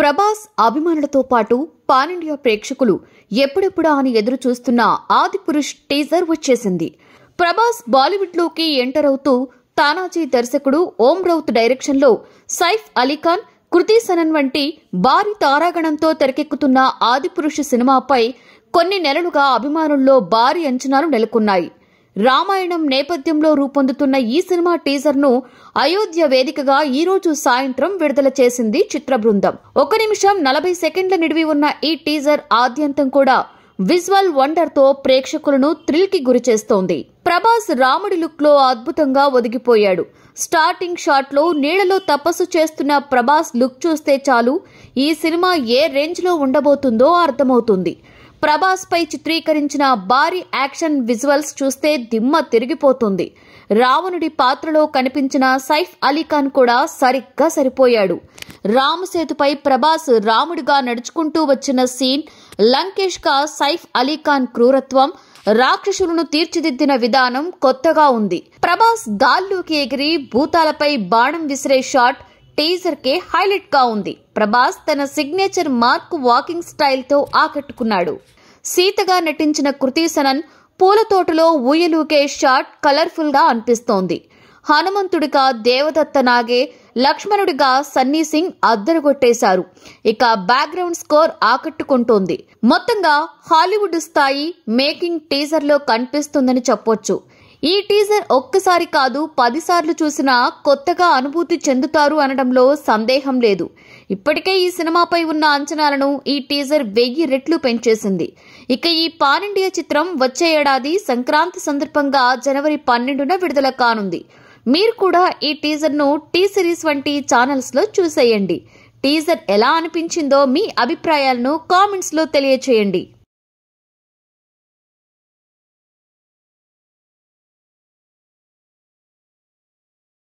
ప్రభాస్ అభిమానులతో పాటు pan India ప్రేక్షకులు ఎప్పుడెప్పుడా అని ఎదురు చూస్తున్న ఆదిపురుష్ టీజర్ వచ్చేసింది ప్రభాస్ బాలీవుడ్లోకి ఎంటర్ అవుతూ తానాజీ దర్శకుడు ఓం రౌత్ డైరెక్షన్లో సైఫ్ అలీఖాన్ కృతి సనన్ వంటి భారీ తారాగణంతో తెరకెక్కుతున్న ఆదిపురుషు సినిమాపై కొన్ని నెలలుగా అభిమానుల్లో భారీ అంచనాలు నెలకొన్నాయి రామాయణం నేపథ్యంలో రూపొందుతున్న ఈ సినిమా టీజర్ను అయోధ్య వేదికగా ఈ రోజు సాయంత్రం విడుదల చేసింది చిత్ర బృందం ఒక నిమిషం నలభై సెకండ్ల నిడివి ఉన్న ఈ టీజర్ ఆద్యంతం కూడా విజువల్ వండర్తో ప్రేక్షకులను థ్రిల్కి గురిచేస్తోంది ప్రభాస్ రాముడి లుక్లో అద్భుతంగా ఒదిగిపోయాడు స్టార్టింగ్ షాట్లో నీళ్లలో తపస్సు చేస్తున్న ప్రభాస్ లుక్ చూస్తే చాలు ఈ సినిమా ఏ రేంజ్లో ఉండబోతుందో అర్థమవుతుంది ప్రభాస్పై చిత్రీకరించిన భారీ యాక్షన్ విజువల్స్ చూస్తే దిమ్మ తిరిగిపోతుంది రావణుడి పాత్రలో కనిపించిన సైఫ్ అలీఖాన్ కూడా సరిగ్గా సరిపోయాడు రామసేతుపై ప్రభాస్ రాముడిగా నడుచుకుంటూ వచ్చిన సీన్ లంకేష్గా సైఫ్ అలీఖాన్ క్రూరత్వం రాక్షసులను తీర్చిదిద్దిన విధానం కొత్తగా ఉంది ప్రభాస్ గాల్లోకి ఎగిరి భూతాలపై బాణం విసిరే షాట్ టీజర్కే హైలైట్గా ఉంది ప్రభాస్ తన సిగ్నేచర్ మార్క్ వాకింగ్ స్టైల్తో ఆకట్టుకున్నాడు సీతగా నటించిన కృతి సనన్ పూల తోటలో ఊయలూకే షాట్ కలర్ఫుల్గా అనిపిస్తోంది హనుమంతుడిగా దేవదత్త నాగే లక్ష్మణుడిగా సన్నీ సింగ్ అద్దరుగొట్టేశారు ఇక బ్యాక్గ్రౌండ్ స్కోర్ ఆకట్టుకుంటోంది మొత్తంగా హాలీవుడ్ స్థాయి మేకింగ్ టీజర్లో కనిపిస్తుందని చెప్పొచ్చు ఈ టీజర్ ఒక్కసారి కాదు పదిసార్లు చూసినా కొత్తగా అనుభూతి చెందుతారు అనడంలో సందేహం లేదు ఇప్పటికే ఈ సినిమాపై ఉన్న అంచనాలను ఈ టీజర్ వెయ్యి రెట్లు పెంచేసింది ఇక ఈ పాన్ ఇండియా చిత్రం వచ్చే ఏడాది సంక్రాంతి సందర్భంగా జనవరి పన్నెండున విడుదల కానుంది మీరు కూడా ఈ టీజర్ను టీ సిరీస్ వంటి ఛానల్స్లో చూసేయండి టీజర్ ఎలా అనిపించిందో మీ అభిప్రాయాలను కామెంట్స్లో తెలియచేయండి